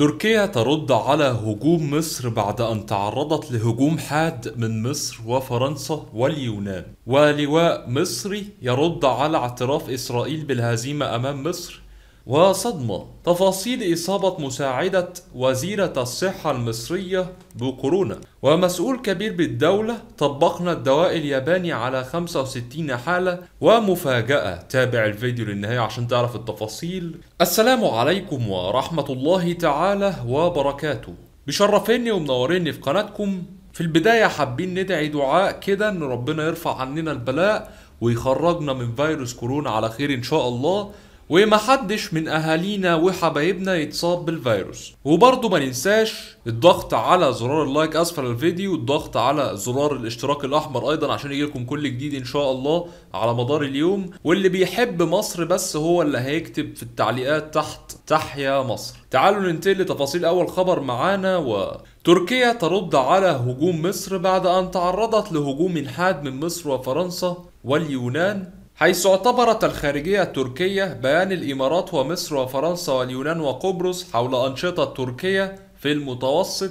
تركيا ترد على هجوم مصر بعد أن تعرضت لهجوم حاد من مصر وفرنسا واليونان ولواء مصري يرد على اعتراف إسرائيل بالهزيمة أمام مصر وصدمة تفاصيل إصابة مساعدة وزيرة الصحة المصرية بكورونا ومسؤول كبير بالدولة طبقنا الدواء الياباني على 65 حالة ومفاجأة تابع الفيديو للنهاية عشان تعرف التفاصيل السلام عليكم ورحمة الله تعالى وبركاته بشرفيني ومنوريني في قناتكم في البداية حابين ندعي دعاء كده ان ربنا يرفع عننا البلاء ويخرجنا من فيروس كورونا على خير ان شاء الله ومحدش من اهالينا وحبايبنا يتصاب بالفيروس وبرضه ما ننساش الضغط على زرار اللايك اسفل الفيديو والضغط على زرار الاشتراك الاحمر ايضا عشان يجيلكم كل جديد ان شاء الله على مدار اليوم واللي بيحب مصر بس هو اللي هيكتب في التعليقات تحت تحيا مصر تعالوا ننتقل لتفاصيل اول خبر معانا و تركيا ترد على هجوم مصر بعد ان تعرضت لهجوم حاد من مصر وفرنسا واليونان حيث اعتبرت الخارجية التركية بيان الإمارات ومصر وفرنسا واليونان وقبرص حول أنشطة تركيا في المتوسط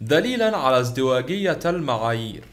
دليلا على ازدواجية المعايير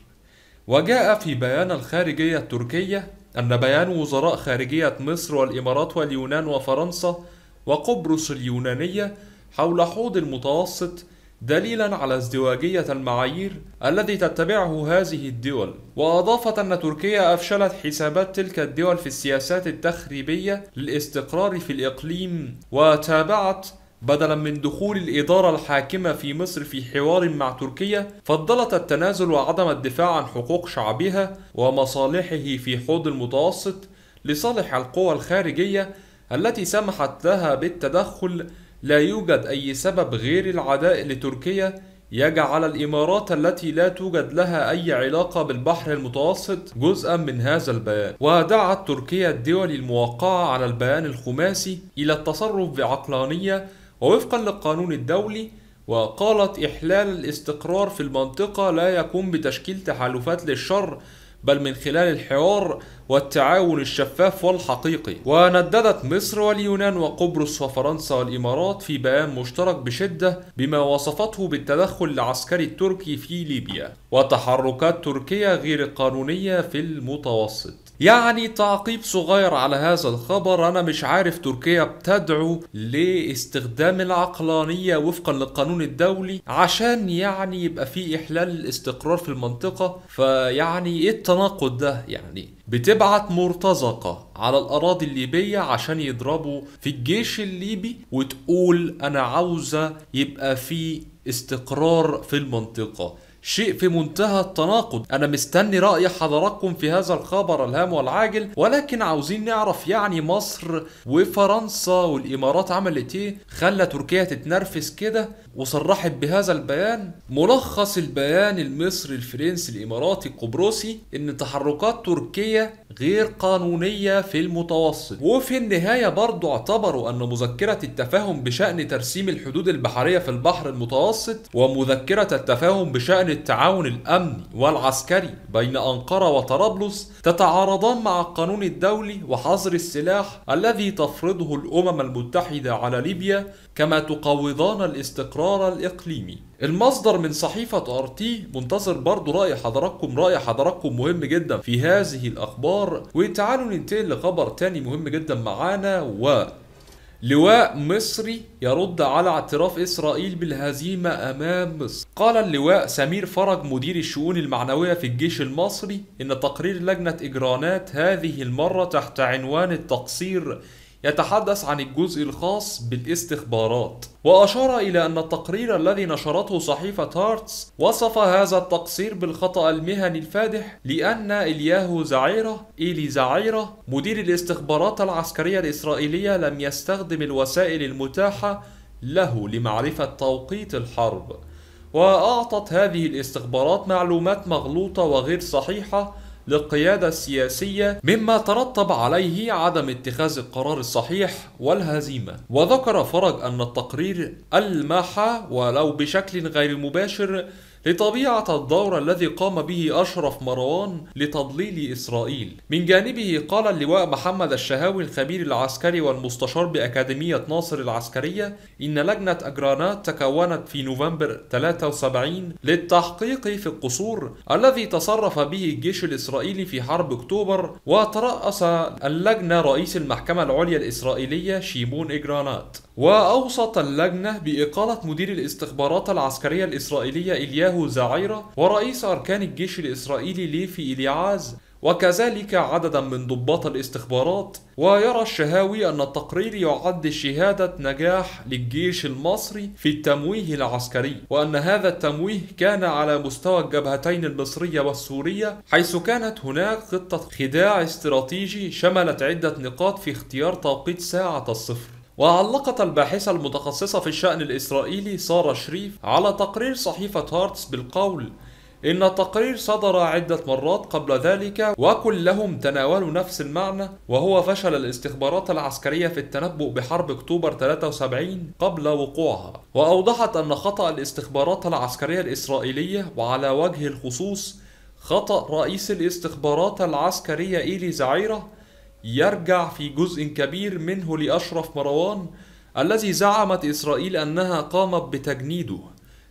وجاء في بيان الخارجية التركية أن بيان وزراء خارجية مصر والإمارات واليونان وفرنسا وقبرص اليونانية حول حوض المتوسط دليلا على ازدواجية المعايير الذي تتبعه هذه الدول وأضافت أن تركيا أفشلت حسابات تلك الدول في السياسات التخريبية للاستقرار في الإقليم وتابعت بدلا من دخول الإدارة الحاكمة في مصر في حوار مع تركيا فضلت التنازل وعدم الدفاع عن حقوق شعبها ومصالحه في حوض المتوسط لصالح القوى الخارجية التي سمحت لها بالتدخل لا يوجد أي سبب غير العداء لتركيا يجعل الإمارات التي لا توجد لها أي علاقة بالبحر المتوسط جزءا من هذا البيان ودعت تركيا الدول الموقعة على البيان الخماسي إلى التصرف بعقلانية ووفقا للقانون الدولي وقالت إحلال الاستقرار في المنطقة لا يقوم بتشكيل تحالفات للشر بل من خلال الحوار والتعاون الشفاف والحقيقي ونددت مصر واليونان وقبرص وفرنسا والإمارات في بيان مشترك بشدة بما وصفته بالتدخل العسكري التركي في ليبيا وتحركات تركيا غير القانونية في المتوسط يعني تعقيب صغير على هذا الخبر أنا مش عارف تركيا بتدعو لاستخدام العقلانية وفقا للقانون الدولي عشان يعني يبقى في إحلال الاستقرار في المنطقة فيعني إيه التناقض ده يعني بتبعت مرتزقة على الأراضي الليبية عشان يضربوا في الجيش الليبي وتقول أنا عاوزة يبقى في استقرار في المنطقة شيء في منتهى التناقض انا مستني راي حضراتكم في هذا الخبر الهام والعاجل ولكن عاوزين نعرف يعني مصر وفرنسا والامارات عملت ايه خلى تركيا تتنرفز كده وصرحت بهذا البيان ملخص البيان المصري الفرنسي الاماراتي القبرصي ان تحركات تركيا غير قانونية في المتوسط وفي النهاية برضو اعتبروا أن مذكرة التفاهم بشأن ترسيم الحدود البحرية في البحر المتوسط ومذكرة التفاهم بشأن التعاون الأمني والعسكري بين أنقرة وطرابلس تتعارضان مع القانون الدولي وحظر السلاح الذي تفرضه الأمم المتحدة على ليبيا كما تقوضان الاستقرار الحرارة الإقليمي المصدر من صحيفة ارتي منتظر برضو رأي حضراتكم رأي حضراتكم مهم جدا في هذه الأخبار وتعالوا ننتقل لخبر تاني مهم جدا معانا و لواء مصري يرد على اعتراف إسرائيل بالهزيمة أمام مصر قال اللواء سمير فرج مدير الشؤون المعنوية في الجيش المصري إن تقرير لجنة إجرانات هذه المرة تحت عنوان التقصير يتحدث عن الجزء الخاص بالاستخبارات وأشار إلى أن التقرير الذي نشرته صحيفة هارتس وصف هذا التقصير بالخطأ المهني الفادح لأن إلياهو زعيرة إيلي زعيرة مدير الاستخبارات العسكرية الإسرائيلية لم يستخدم الوسائل المتاحة له لمعرفة توقيت الحرب وأعطت هذه الاستخبارات معلومات مغلوطة وغير صحيحة للقيادة السياسية مما ترتب عليه عدم اتخاذ القرار الصحيح والهزيمة وذكر فرج أن التقرير ألمح ولو بشكل غير مباشر لطبيعة الدور الذي قام به أشرف مروان لتضليل إسرائيل من جانبه قال اللواء محمد الشهاوي الخبير العسكري والمستشار بأكاديمية ناصر العسكرية إن لجنة أجرانات تكونت في نوفمبر 73 للتحقيق في القصور الذي تصرف به الجيش الإسرائيلي في حرب أكتوبر وترأس اللجنة رئيس المحكمة العليا الإسرائيلية شيمون إجرانات وأوصت اللجنة بإقالة مدير الاستخبارات العسكرية الإسرائيلية إلياهو زعيرة ورئيس أركان الجيش الإسرائيلي ليفي إليعاز وكذلك عددا من ضباط الاستخبارات ويرى الشهاوي أن التقرير يعد شهادة نجاح للجيش المصري في التمويه العسكري وأن هذا التمويه كان على مستوى الجبهتين المصرية والسورية حيث كانت هناك خطة خداع استراتيجي شملت عدة نقاط في اختيار توقيت ساعة الصفر وعلقت الباحثة المتخصصة في الشأن الإسرائيلي سارة شريف على تقرير صحيفة هارتس بالقول إن التقرير صدر عدة مرات قبل ذلك وكلهم تناولوا نفس المعنى وهو فشل الاستخبارات العسكرية في التنبؤ بحرب أكتوبر 73 قبل وقوعها وأوضحت أن خطأ الاستخبارات العسكرية الإسرائيلية وعلى وجه الخصوص خطأ رئيس الاستخبارات العسكرية إيلي زعيرة يرجع في جزء كبير منه لأشرف مروان الذي زعمت إسرائيل أنها قامت بتجنيده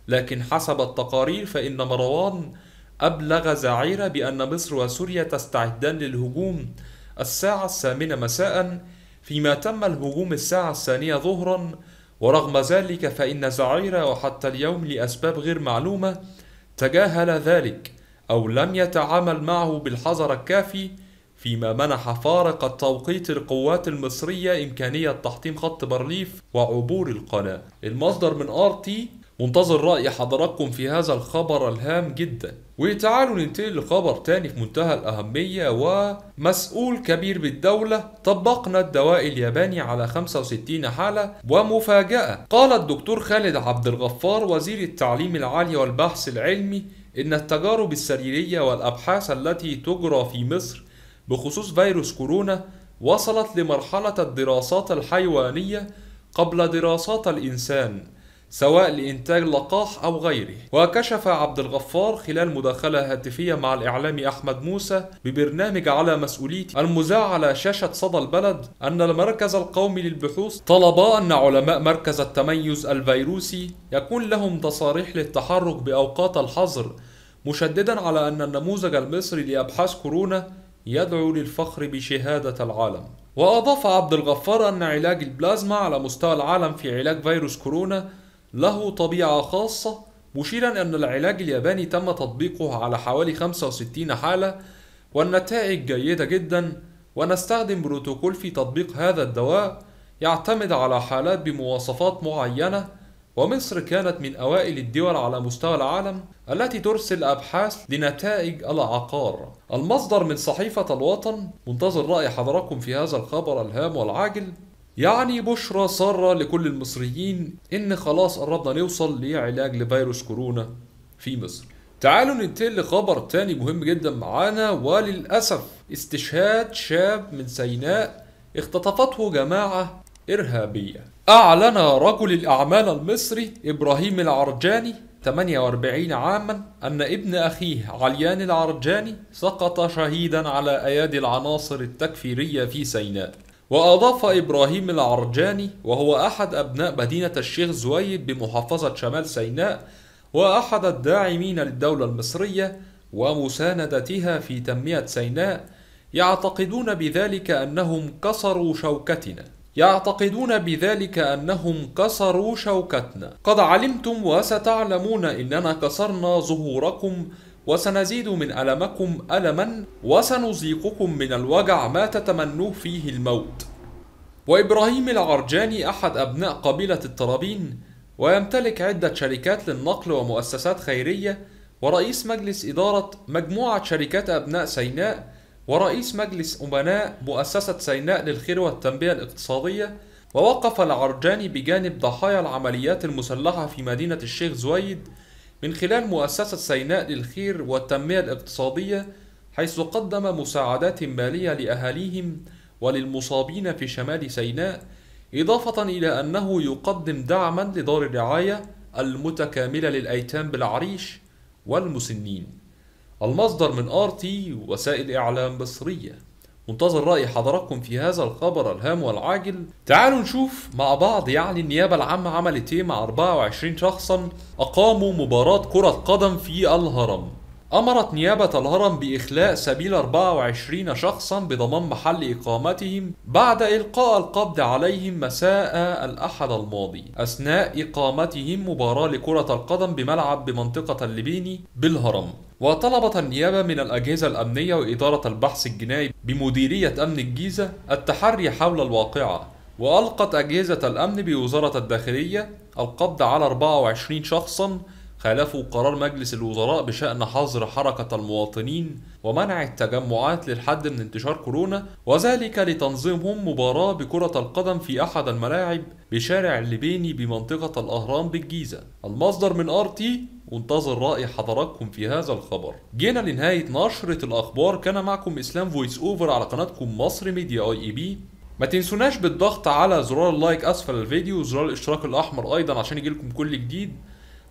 لكن حسب التقارير فإن مروان أبلغ زعيرة بأن مصر وسوريا تستعدان للهجوم الساعة الثامنة مساء فيما تم الهجوم الساعة الثانية ظهرا ورغم ذلك فإن زعيرة وحتى اليوم لأسباب غير معلومة تجاهل ذلك أو لم يتعامل معه بالحذر الكافي فيما منح فارق التوقيت القوات المصرية إمكانية تحطيم خط بارليف وعبور القناة المصدر من آر تي منتظر رأي حضراتكم في هذا الخبر الهام جدا وتعالوا ننتقل لخبر تاني في منتهى الأهمية ومسؤول كبير بالدولة طبقنا الدواء الياباني على 65 حالة ومفاجأة قال الدكتور خالد عبد الغفار وزير التعليم العالي والبحث العلمي إن التجارب السريرية والأبحاث التي تجرى في مصر بخصوص فيروس كورونا وصلت لمرحلة الدراسات الحيوانية قبل دراسات الإنسان سواء لإنتاج لقاح أو غيره وكشف عبد الغفار خلال مداخلة هاتفية مع الإعلامي أحمد موسى ببرنامج على مسؤوليتي المذاع على شاشة صدى البلد أن المركز القومي للبحوث طلب أن علماء مركز التميز الفيروسي يكون لهم تصاريح للتحرك بأوقات الحظر مشددا على أن النموذج المصري لأبحاث كورونا يدعو للفخر بشهادة العالم وأضاف عبد الغفار أن علاج البلازما على مستوى العالم في علاج فيروس كورونا له طبيعة خاصة مشيرا أن العلاج الياباني تم تطبيقه على حوالي 65 حالة والنتائج جيدة جدا ونستخدم بروتوكول في تطبيق هذا الدواء يعتمد على حالات بمواصفات معينة ومصر كانت من أوائل الدول على مستوى العالم التي ترسل أبحاث لنتائج العقار المصدر من صحيفة الوطن منتظر رأي حضراتكم في هذا الخبر الهام والعاجل يعني بشرى سارة لكل المصريين إن خلاص قربنا نوصل لعلاج لفيروس كورونا في مصر تعالوا ننتقل لخبر تاني مهم جدا معانا وللأسف استشهاد شاب من سيناء اختطفته جماعة إرهابية أعلن رجل الأعمال المصري إبراهيم العرجاني 48 عاما أن ابن أخيه عليان العرجاني سقط شهيدا على أيادي العناصر التكفيرية في سيناء وأضاف إبراهيم العرجاني وهو أحد أبناء مدينة الشيخ زويد بمحافظة شمال سيناء وأحد الداعمين للدولة المصرية ومساندتها في تنمية سيناء يعتقدون بذلك أنهم كسروا شوكتنا يعتقدون بذلك أنهم كسروا شوكتنا قد علمتم وستعلمون إننا كسرنا ظهوركم وسنزيد من ألمكم ألما وسنزيقكم من الوجع ما تتمنوه فيه الموت وإبراهيم العرجاني أحد أبناء قبيلة الطرابين ويمتلك عدة شركات للنقل ومؤسسات خيرية ورئيس مجلس إدارة مجموعة شركات أبناء سيناء ورئيس مجلس أمناء مؤسسة سيناء للخير والتنمية الاقتصادية ووقف العرجاني بجانب ضحايا العمليات المسلحة في مدينة الشيخ زويد من خلال مؤسسة سيناء للخير والتنمية الاقتصادية حيث قدم مساعدات مالية لأهاليهم وللمصابين في شمال سيناء إضافة إلى أنه يقدم دعما لدار الرعاية المتكاملة للأيتام بالعريش والمسنين المصدر من ار تي وسائل اعلام مصريه منتظر راي حضراتكم في هذا الخبر الهام والعاجل تعالوا نشوف مع بعض يعني النيابه العامه عملت ايه مع 24 شخصا اقاموا مباراه كره قدم في الهرم أمرت نيابة الهرم بإخلاء سبيل 24 شخصا بضمان محل إقامتهم بعد إلقاء القبض عليهم مساء الأحد الماضي أثناء إقامتهم مباراة لكرة القدم بملعب بمنطقة الليبيني بالهرم وطلبت النيابة من الأجهزة الأمنية وإدارة البحث الجنائي بمديرية أمن الجيزة التحري حول الواقعة وألقت أجهزة الأمن بوزارة الداخلية القبض على 24 شخصا خالفوا قرار مجلس الوزراء بشأن حظر حركة المواطنين ومنع التجمعات للحد من انتشار كورونا وذلك لتنظيمهم مباراة بكرة القدم في أحد الملاعب بشارع الليبيني بمنطقة الأهرام بالجيزة المصدر من أرتي وانتظر رأي حضراتكم في هذا الخبر جينا لنهاية نشرة الأخبار كان معكم إسلام فويس أوفر على قناتكم مصر ميديا أي إي بي ما تنسوناش بالضغط على زرار اللايك أسفل الفيديو وزرار الاشتراك الأحمر أيضا عشان يجيلكم كل جديد